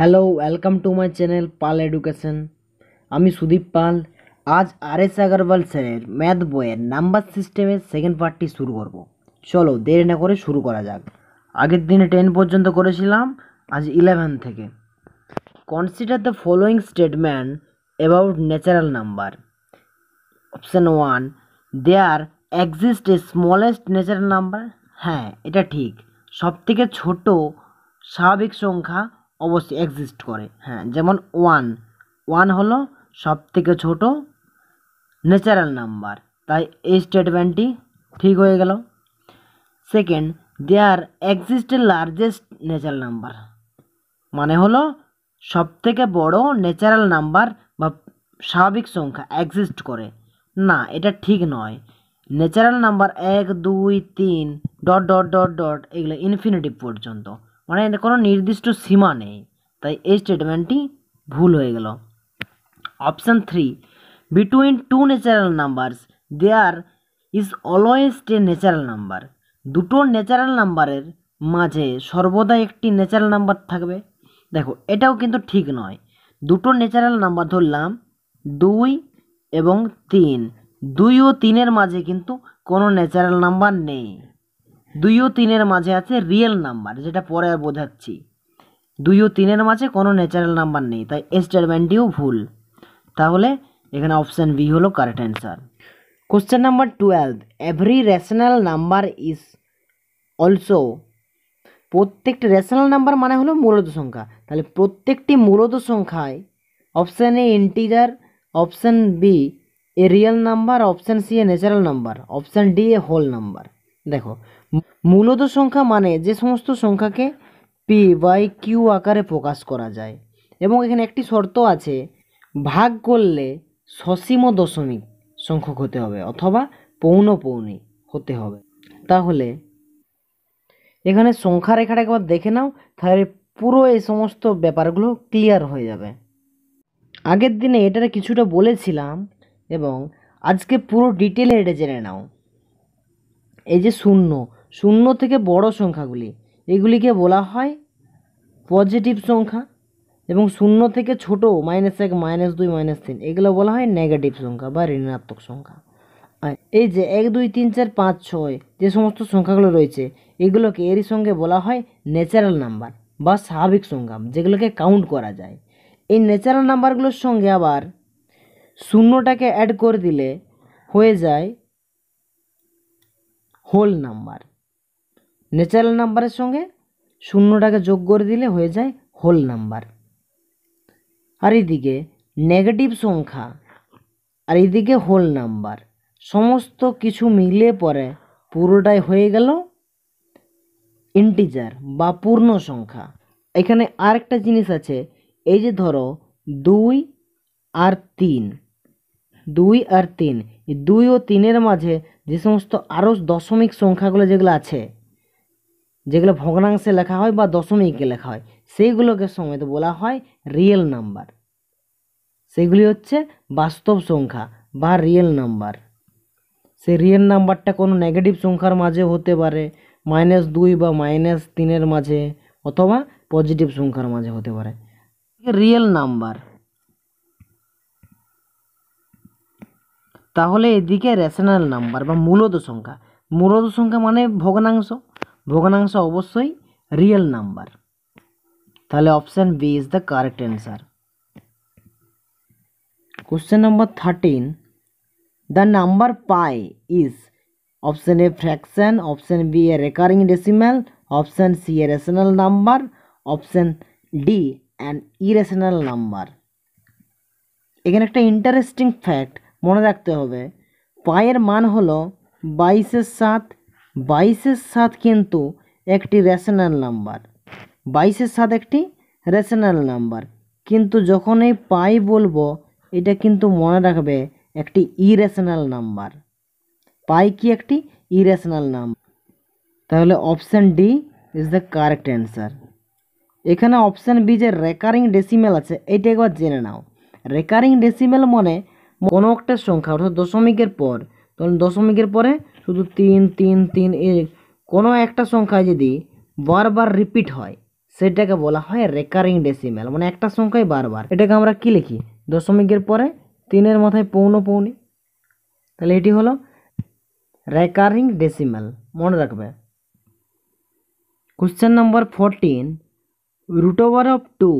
hello welcome to my channel Pal education আমি সুদীপ পাল আজ আর S Agarwal স্যারের ম্যাথ বইয়ের নাম্বার সিস্টেমের সেকেন্ড পার্টটি শুরু করব চলো দেরি না করে শুরু করা যাক আগের দিনে টেন পর্যন্ত করেছিলাম আজ ইলেভেন থেকে consider the following statement about natural number option one there exist a smallest natural number হ্যাঁ এটা ঠিক সবথেকে ছোট স্বাভাবিক সংখ্যা অবশ্যই এক্সিস্ট করে হ্যাঁ যেমন ওয়ান ওয়ান হলো সব থেকে ছোটো ন্যাচারাল নাম্বার তাই এই স্টেটমেন্টটি ঠিক হয়ে গেল second there exist largest natural number মানে হলো সব থেকে বড়ো ন্যাচারাল নাম্বার বা স্বাভাবিক সংখ্যা এক্সিস্ট করে না এটা ঠিক নয় ন্যাচারাল নাম্বার এক দুই তিন ডট ডট ডট ডট এগুলো ইনফিনিটিভ পর্যন্ত মানে এর কোনো নির্দিষ্ট সীমা নেই তাই এই স্টেটমেন্টটি ভুল হয়ে গেল option three between two natural numbers there is always a natural number দুটো ন্যাচারাল নাম্বারের মাঝে সর্বদা একটি ন্যাচারাল নাম্বার থাকবে দেখো এটাও কিন্তু ঠিক নয় দুটো ন্যাচারাল নাম্বার ধরলাম দুই এবং তিন দুই ও তিনের মাঝে কিন্তু কোনো ন্যাচারাল নাম্বার নেই দুই ও তিনের মাঝে আছে রিয়েল নাম্বার যেটা পরে বোঝাচ্ছি দুই ও তিনের মাঝে কোনো ন্যাচারাল নাম্বার নেই তাই এ স্টেটমেন্টটিও ভুল তাহলে এখানে অপশান বি হলো correct answer question number twelve every rational number is also প্রত্যেকটি রেশনাল নাম্বার মানে হলো মূলত সংখ্যা তাহলে প্রত্যেকটি মূলত সংখ্যায় option A integer option B a real number option C a natural number option D a whole number দেখো মূলত সংখ্যা মানে যে সমস্ত সংখ্যাকে পি বাই কিউ আকারে প্রকাশ করা যায় এবং এখানে একটি শর্ত আছে ভাগ করলে সসীম দশমিক সংখ্যক হতে হবে অথবা পৌনপৌনি হতে হবে তাহলে এখানে সংখ্যা রেখাটা একবার দেখে নাও তাহলে পুরো এই সমস্ত ব্যাপারগুলো ক্লিয়ার হয়ে যাবে আগের দিনে এটারে কিছুটা বলেছিলাম এবং আজকে পুরো ডিটেলে এটা জেনে নাও এই যে শূন্য শূন্য থেকে বড় সংখ্যাগুলি এগুলিকে বলা হয় পজিটিভ সংখ্যা এবং শূন্য থেকে ছোট মাইনাস এক মাইনাস দুই মাইনাস তিন এগুলো বলা হয় নেগেটিভ সংখ্যা বা ঋণাত্মক সংখ্যা আর এই যে এক দুই তিন চার পাঁচ ছয় যে সমস্ত সংখ্যাগুলো রয়েছে এগুলোকে এরই সঙ্গে বলা হয় ন্যাচারাল নাম্বার বা স্বাভাবিক সংখ্যা যেগুলোকে কাউন্ট করা যায় এই ন্যাচারাল নাম্বারগুলোর সঙ্গে আবার শূন্যটাকে অ্যাড করে দিলে হয়ে যায় হোল নাম্বার ন্যাচারাল নাম্বারের সঙ্গে শূন্যটাকে যোগ করে দিলে হয়ে যায় হোল নাম্বার আর এদিকে নেগেটিভ সংখ্যা আর এদিকে হোল নাম্বার সমস্ত কিছু মিলে পরে পুরোটাই হয়ে গেল ইন্টিজার বা পূর্ণ সংখ্যা এখানে আরেকটা জিনিস আছে এই যে ধরো দুই আর তিন দুই আর তিন দুই ও তিনের মাঝে যে সমস্ত আরও দশমিক সংখ্যাগুলো যেগুলো আছে যেগুলো ভগ্নাংশে লেখা হয় বা দশমিকে লেখা হয় সেইগুলোকে সময়ত বলা হয় রিয়েল নাম্বার সেগুলি হচ্ছে বাস্তব সংখ্যা বা রিয়েল নাম্বার সে রিয়েল নাম্বারটা কোনো নেগেটিভ সংখ্যার মাঝে হতে পারে মাইনাস দুই বা মাইনাস তিনের মাঝে অথবা পজিটিভ সংখ্যার মাঝে হতে পারে রিয়েল নাম্বার তাহলে এদিকে রেশনাল নাম্বার বা মূলত সংখ্যা মূলত সংখ্যা মানে ভগ্নাংশ ভগ্নাংশ অবশ্যই রিয়েল নাম্বার তাহলে option B is the correct answer question number thirteen the number pi is option A fraction option B a recurring decimal option C a rational number option D and irrational number এখানে একটা interesting fact মনে রাখতে হবে পায়ের মান হলো বাইশের সাত বাইশের সাত কিন্তু একটি রেশনাল নাম্বার বাইশের সাত একটি রেশনাল নাম্বার কিন্তু যখন এই পাই বলবো এটা কিন্তু মনে রাখবে একটি ইরেশনাল নাম্বার পাই কি একটি ইরেশনাল নাম্বার তাহলে option D is the correct answer এখানে অপশান বি যে রেকারিং ডেসিমেল আছে এইটা একবার জেনে নাও রেকারিং ডেসিমেল মানে কোনো একটা সংখ্যা অর্থাৎ দশমিকের পর তখন দশমিকের পরে শুধু তিন তিন তিন এ কোনো একটা সংখ্যা যদি বারবার রিপিট হয় সেটাকে বলা হয় রেকারিং ডেসিমেল মানে একটা সংখ্যাই বারবার এটাকে আমরা কি লিখি দশমিকের পরে তিনের মাথায় পৌনি তাহলে এটি হলো রেকারিং ডেসিমেল মনে রাখবে question number fourteen root over of two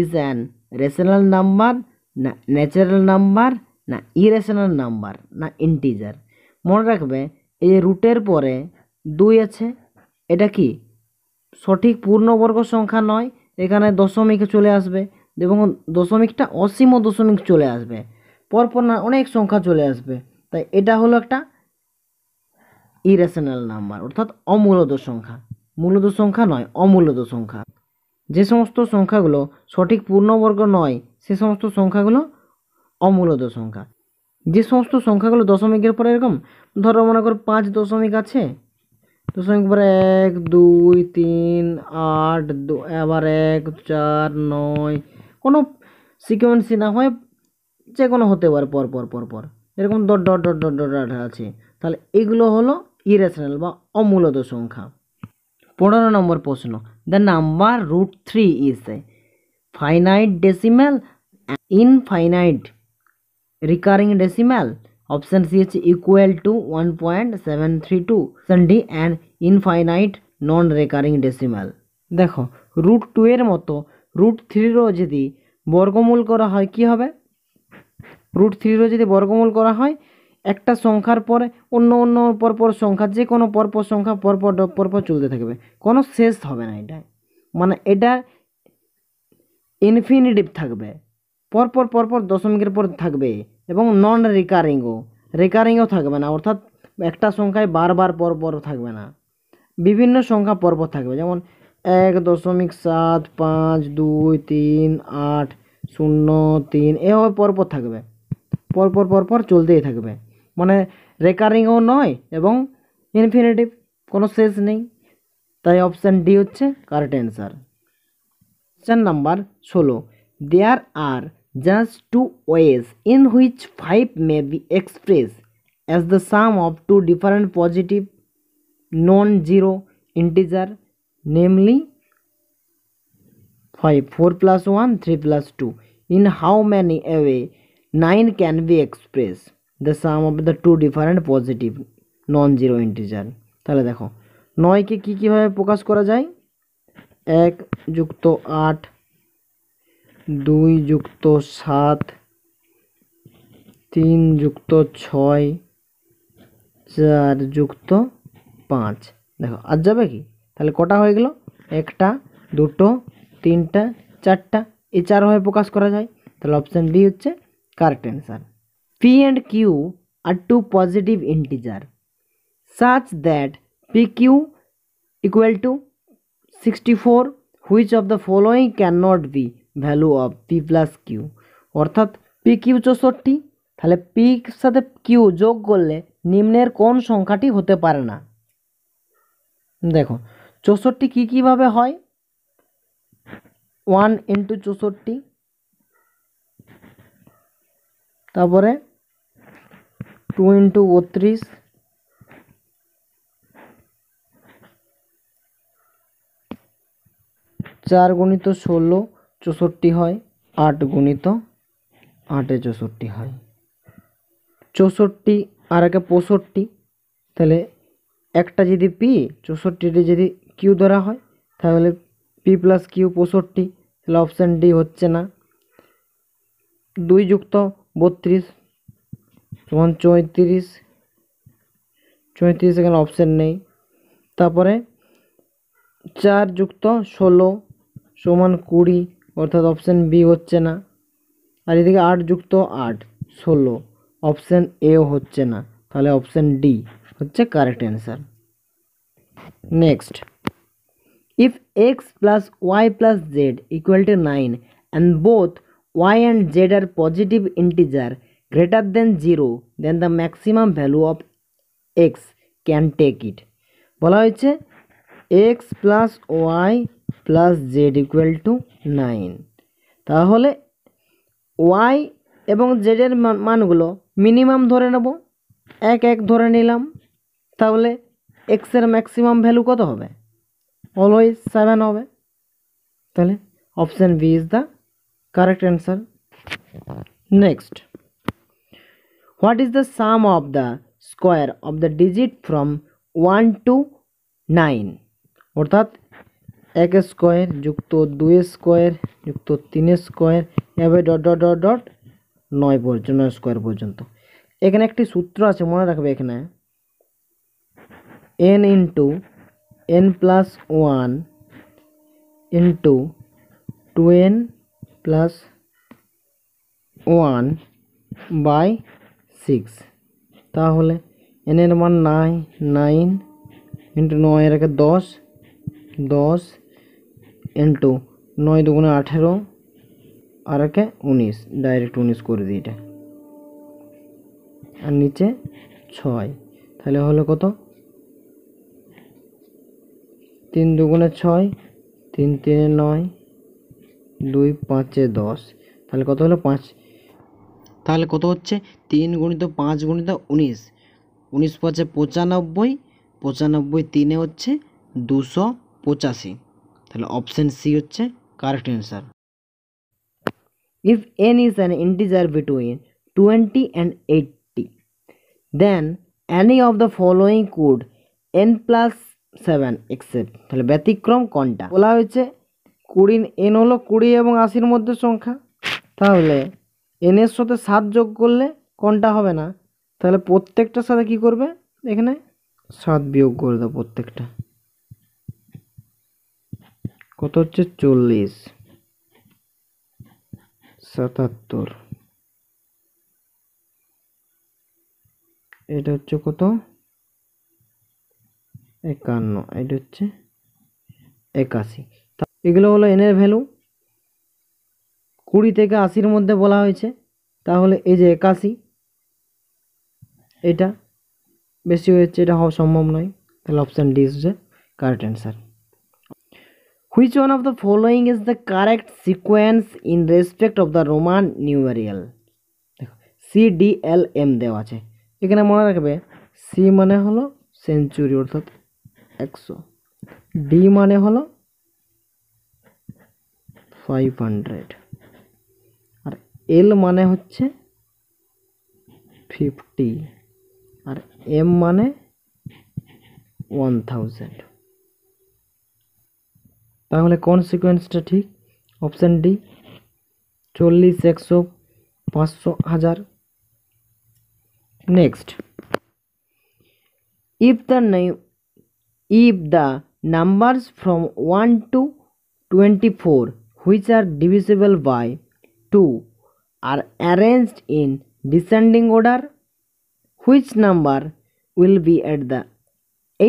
is an rational number natural number না ইরেশনাল নাম্বার না ইন্টিজার মনে রাখবে এই যে রুটের পরে দুই আছে এটা কি সঠিক পূর্ণবর্গ সংখ্যা নয় এখানে দশমিক চলে আসবে এবং দশমিকটা অসীম দশমিক চলে আসবে পরপর না অনেক সংখ্যা চলে আসবে তাই এটা হলো একটা ইরেশনাল নাম্বার অর্থাৎ অমূলত সংখ্যা মূলত সংখ্যা নয় অমূলত সংখ্যা যে সমস্ত সংখ্যাগুলো সঠিক পূর্ণবর্গ নয় সে সমস্ত সংখ্যাগুলো অমূলত সংখ্যা যে সমস্ত সংখ্যাগুলো দশমিকের পরে এরকম ধরো মনে করো পাঁচ দশমিক আছে দশমিক পরে এক দুই তিন আট আবার এক চার নয় কোনো সিকোয়েন্সি না হয় যে কোনো হতে পারে পর পর পর পর এরকম dot dot dot dot dot dot আছে তাহলে এগুলো হলো ইরেশনাল বা অমূলত সংখ্যা পনেরো নম্বর প্রশ্ন the number root three is finite decimal infinite recurring decimal option C হচ্ছে equal to one point seven three two option D and infinite non recurring decimal দেখো রুট টু এর মতো রুট থ্রিরও যদি বর্গমূল করা হয় কি হবে রুট থ্রিরও যদি বর্গমূল করা হয় একটা সংখ্যার পরে অন্য অন্য পরপর সংখ্যা যে কোনো পরপর সংখ্যা পরপর পরপর চলতে থাকবে কোনো শেষ হবে না এটা মানে এটা ইনফিনিটিভ থাকবে পরপর পরপর দশমিকের পর থাকবে এবং নন রিকারিংও রিকারিংও থাকবে না অর্থাৎ একটা সংখ্যায় বারবার পরপর থাকবে না বিভিন্ন সংখ্যা পরপর থাকবে যেমন এক দশমিক সাত পাঁচ দুই তিন আট শূন্য তিন এভাবে পরপর থাকবে পরপর পরপর চলতেই থাকবে মানে রেকারিংও নয় এবং ইনফিনিটিভ কোনো শেষ নেই তাই অপশান ডি হচ্ছে কারেক্ট অ্যান্সার অপশান নাম্বার ষোলো there R just two ways in which five may be expressed as the sum of two different positive non-zero integer namely 5 4 plus 1 3 plus 2 in how many away 9 can be expressed the sum of the two different positive non-zero integer তাহলে দেখো নয়কে কী কীভাবে প্রকাশ করা যায় এক যুক্ত আট দুই যুক্ত সাত তিন যুক্ত ছয় চার যুক্ত পাঁচ দেখো আর যাবে কি তাহলে কটা হয়ে গেল একটা দুটো তিনটা চারটা এই চারভাবে প্রকাশ করা যায় তাহলে অপশান বি হচ্ছে correct answer P and Q are two positive integer such that P Q equal to sixty four which of the following can not be value of P plus Q অর্থাৎ P Q চৌষট্টি তাহলে পির সাথে Q যোগ করলে নিম্নের কোন সংখ্যাটি হতে পারে না দেখো চৌষট্টি কী কীভাবে হয় ওয়ান ইন্টু চৌষট্টি তারপরে টু ইন্টু বত্রিশ চার গণিত ষোলো চৌষট্টি হয় আট গুণিত আটে চৌষট্টি হয় চৌষট্টি আর একে পঁয়ষট্টি তাহলে একটা যদি পি চৌষট্টিটি যদি কিউ ধরা হয় তাহলে পি প্লাস কিউ পঁয়ষট্টি তাহলে অপশান ডি হচ্ছে না দুই যুক্ত বত্রিশ সমান চৌত্রিশ চৌত্রিশ এখানে অপশান নেই তারপরে চার যুক্ত ষোলো সমান কুড়ি অর্থাৎ অপশান বি হচ্ছে না আর এদিকে আট যুক্ত আট ষোলো অপশান এও হচ্ছে না তাহলে অপশান ডি হচ্ছে correct answer next if X plus Y plus Z equal to nine and both Y and Z are positive integer greater than zero then the maximum value of X can take it বলা হয়েছে X plus Y plus Z equal to nine তাহলে Y এবং জেডের মানগুলো minimum ধরে নেব এক এক ধরে নিলাম তাহলে এক্সের ম্যাক্সিমাম ভ্যালু কত হবে অলওয়েজ সেভেন হবে তাহলে option B is the correct answer next what is the sum of the square of the digit from one to nine অর্থাৎ এক স্কোয়ার যুক্ত দুই স্কোয়ার যুক্ত তিন স্কোয়ার এভাবে ডট ডট ডট ডট নয় পর্যন্ত নয় স্কোয়ার পর্যন্ত এখানে একটি সূত্র আছে মনে রাখবে এখানে N into N plus one into two N plus one by six তাহলে এনের মান নাই নাইন ইন্টু নয় এর দশ দশ ইন্টু নয় দুগুণে আঠেরো আর একে উনিশ ডাইরেক্ট উনিশ করে দিই এটা আর নিচে ছয় তাহলে হলো কত তিন দুগুণে ছয় তিন তিনে নয় দুই পাঁচে দশ তাহলে কত হলো পাঁচ তাহলে কত হচ্ছে তিন গুণিত পাঁচ গুণিত উনিশ উনিশ পাঁচে পঁচানব্বই পঁচানব্বই তিনে হচ্ছে দুশো পঁচাশি তাহলে অপশান সি হচ্ছে correct answer if N is an integer between twenty and eighty then any of the following could N plus seven except তাহলে ব্যতিক্রম কোনটা বলা হয়েছে কুড়ি এন হলো কুড়ি এবং আশির মধ্যে সংখ্যা তাহলে এনের সাথে সাত যোগ করলে কোনটা হবে না তাহলে প্রত্যেকটার সাথে কি করবে এখানে সাত বিয়োগ করে দাও প্রত্যেকটা কত হচ্ছে চল্লিশ সাতাত্তর এটা হচ্ছে কত একান্ন এটা হচ্ছে একাশি এগুলো হলো এনের ভ্যালু কুড়ি থেকে আশির মধ্যে বলা হয়েছে তাহলে এই যে একাশি এটা বেশি হয়েছে এটা হওয়া সম্ভব নয় তাহলে অপশান ডি হচ্ছে correct answer which one of the following is the correct sequence in respect of the Roman numeral দেখো সি ডি এল এম দেওয়া আছে এখানে মনে রাখবে সি মানে হলো সেঞ্চুরি অর্থাৎ একশো ডি মানে হলো ফাইভ হান্ড্রেড আর এল মানে হচ্ছে ফিফটি আর এম মানে ওয়ান থাউজেন্ড তাহলে কোন সিকোয়েন্সটা ঠিক option D 40 100 500000 next if the name if the numbers from 1 to 24 which are divisible by 2 are arranged in descending order which number will be at the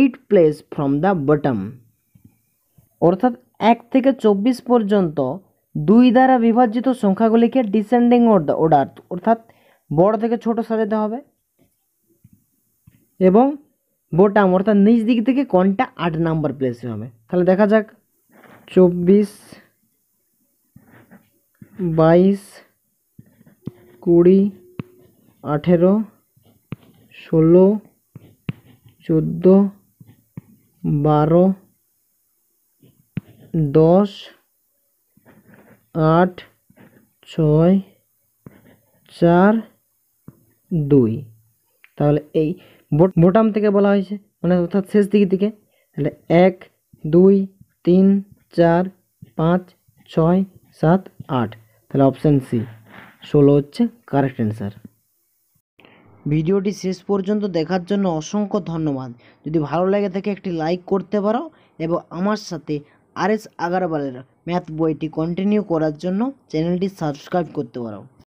8th place from the bottom অর্থাৎ এক থেকে চব্বিশ পর্যন্ত দুই দ্বারা বিভাজিত সংখ্যাগুলিকে descending order অর্থাৎ বড় থেকে ছোট সাজাতে হবে এবং বোটাম অর্থাৎ নিচ দিক থেকে কোনটা আট নাম্বার প্লেসে হবে তাহলে দেখা যাক চব্বিশ বাইশ কুড়ি আঠেরো ষোলো চোদ্দো বারো দশ আট ছয় চার দুই তাহলে এই বোটাম থেকে বলা হয়েছে মানে অর্থাৎ শেষ দিকে থেকে তাহলে এক দুই তিন চার পাঁচ ছয় সাত আট তাহলে অপশান সি ষোলো হচ্ছে কারেক্ট অ্যান্সার ভিডিওটি শেষ পর্যন্ত দেখার জন্য অসংখ্য ধন্যবাদ যদি ভালো লাগে থাকে একটি লাইক করতে পারো এবং আমার সাথে আর এস আগারওয়ালের ম্যাথ বইটি কন্টিনিউ করার জন্য চ্যানেলটি সাবস্ক্রাইব করতে পারো